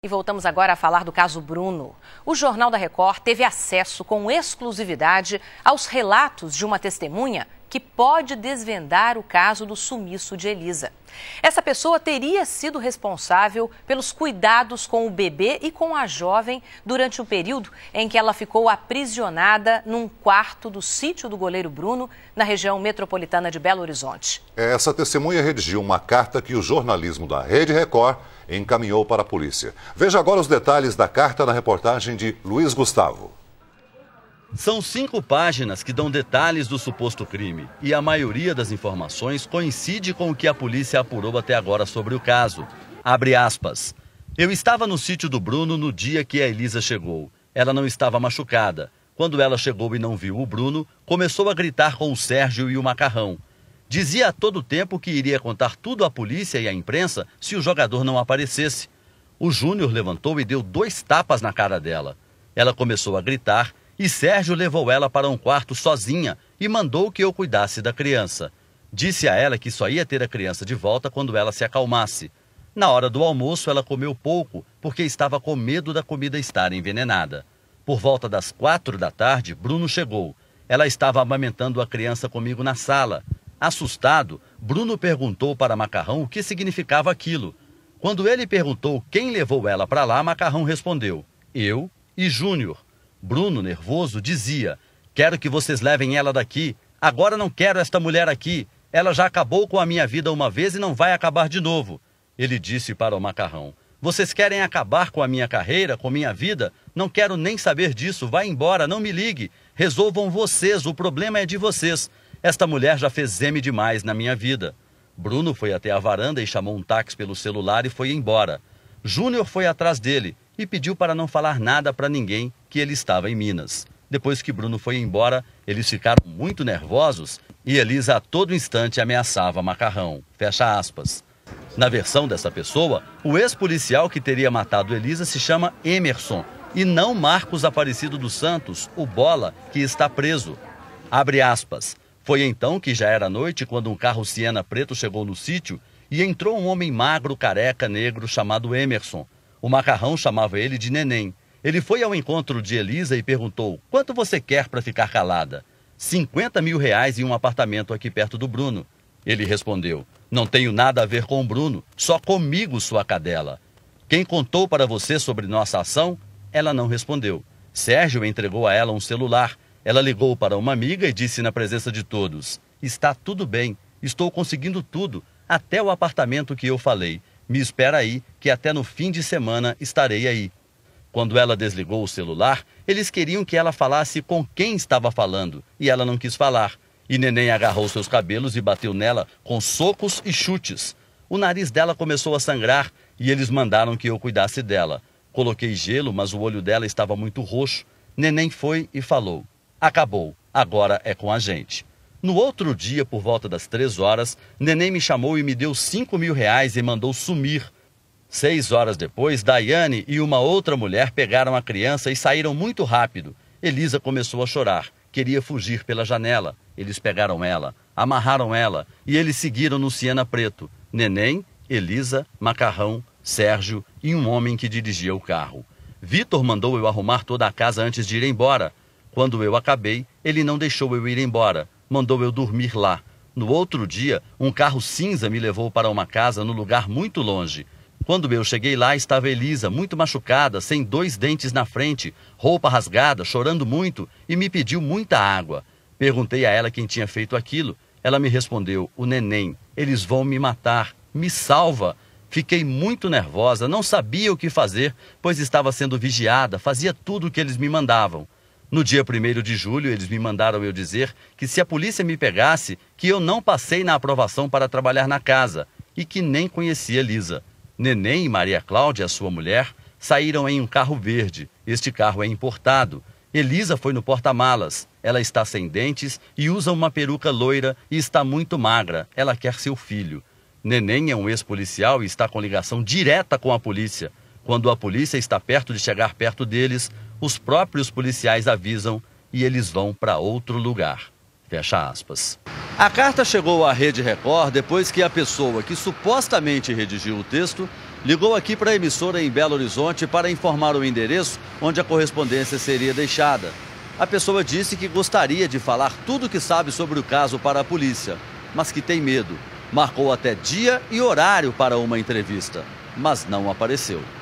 E voltamos agora a falar do caso Bruno. O Jornal da Record teve acesso com exclusividade aos relatos de uma testemunha que pode desvendar o caso do sumiço de Elisa. Essa pessoa teria sido responsável pelos cuidados com o bebê e com a jovem durante o período em que ela ficou aprisionada num quarto do sítio do goleiro Bruno, na região metropolitana de Belo Horizonte. Essa testemunha redigiu uma carta que o jornalismo da Rede Record encaminhou para a polícia. Veja agora os detalhes da carta na reportagem de Luiz Gustavo. São cinco páginas que dão detalhes do suposto crime e a maioria das informações coincide com o que a polícia apurou até agora sobre o caso. Abre aspas. Eu estava no sítio do Bruno no dia que a Elisa chegou. Ela não estava machucada. Quando ela chegou e não viu o Bruno, começou a gritar com o Sérgio e o Macarrão. Dizia a todo tempo que iria contar tudo à polícia e à imprensa se o jogador não aparecesse. O Júnior levantou e deu dois tapas na cara dela. Ela começou a gritar e Sérgio levou ela para um quarto sozinha e mandou que eu cuidasse da criança. Disse a ela que só ia ter a criança de volta quando ela se acalmasse. Na hora do almoço, ela comeu pouco porque estava com medo da comida estar envenenada. Por volta das quatro da tarde, Bruno chegou. Ela estava amamentando a criança comigo na sala. Assustado, Bruno perguntou para Macarrão o que significava aquilo. Quando ele perguntou quem levou ela para lá, Macarrão respondeu: Eu e Júnior. Bruno, nervoso, dizia: Quero que vocês levem ela daqui. Agora não quero esta mulher aqui. Ela já acabou com a minha vida uma vez e não vai acabar de novo. Ele disse para o macarrão: Vocês querem acabar com a minha carreira, com minha vida? Não quero nem saber disso. Vá embora, não me ligue. Resolvam vocês, o problema é de vocês. Esta mulher já fez M demais na minha vida. Bruno foi até a varanda e chamou um táxi pelo celular e foi embora. Júnior foi atrás dele e pediu para não falar nada para ninguém que ele estava em Minas. Depois que Bruno foi embora, eles ficaram muito nervosos e Elisa a todo instante ameaçava Macarrão. Fecha aspas. Na versão dessa pessoa, o ex-policial que teria matado Elisa se chama Emerson e não Marcos Aparecido dos Santos, o Bola, que está preso. Abre aspas. Foi então que já era noite quando um carro Siena preto chegou no sítio e entrou um homem magro, careca, negro chamado Emerson o macarrão chamava ele de neném. Ele foi ao encontro de Elisa e perguntou: Quanto você quer para ficar calada? 50 mil reais e um apartamento aqui perto do Bruno. Ele respondeu: Não tenho nada a ver com o Bruno, só comigo, sua cadela. Quem contou para você sobre nossa ação? Ela não respondeu. Sérgio entregou a ela um celular. Ela ligou para uma amiga e disse na presença de todos: Está tudo bem, estou conseguindo tudo, até o apartamento que eu falei. Me espera aí, que até no fim de semana estarei aí. Quando ela desligou o celular, eles queriam que ela falasse com quem estava falando, e ela não quis falar. E Neném agarrou seus cabelos e bateu nela com socos e chutes. O nariz dela começou a sangrar e eles mandaram que eu cuidasse dela. Coloquei gelo, mas o olho dela estava muito roxo. Neném foi e falou: Acabou, agora é com a gente. No outro dia, por volta das três horas, Neném me chamou e me deu cinco mil reais e mandou sumir. Seis horas depois, Daiane e uma outra mulher pegaram a criança e saíram muito rápido. Elisa começou a chorar. Queria fugir pela janela. Eles pegaram ela, amarraram ela e eles seguiram no Siena Preto. Neném, Elisa, Macarrão, Sérgio e um homem que dirigia o carro. Vitor mandou eu arrumar toda a casa antes de ir embora. Quando eu acabei, ele não deixou eu ir embora mandou eu dormir lá. No outro dia, um carro cinza me levou para uma casa no lugar muito longe. Quando eu cheguei lá, estava Elisa, muito machucada, sem dois dentes na frente, roupa rasgada, chorando muito e me pediu muita água. Perguntei a ela quem tinha feito aquilo. Ela me respondeu: O neném, eles vão me matar, me salva. Fiquei muito nervosa, não sabia o que fazer, pois estava sendo vigiada, fazia tudo o que eles me mandavam. No dia 1 de julho, eles me mandaram eu dizer que se a polícia me pegasse, que eu não passei na aprovação para trabalhar na casa e que nem conhecia Lisa. Neném e Maria Cláudia, sua mulher, saíram em um carro verde. Este carro é importado. Elisa foi no porta-malas. Ela está sem dentes e usa uma peruca loira e está muito magra. Ela quer seu filho. Neném é um ex-policial e está com ligação direta com a polícia. Quando a polícia está perto de chegar perto deles, os próprios policiais avisam e eles vão para outro lugar. Fecha aspas. A carta chegou à Rede Record depois que a pessoa que supostamente redigiu o texto ligou aqui para a emissora em Belo Horizonte para informar o endereço onde a correspondência seria deixada. A pessoa disse que gostaria de falar tudo o que sabe sobre o caso para a polícia, mas que tem medo. Marcou até dia e horário para uma entrevista, mas não apareceu.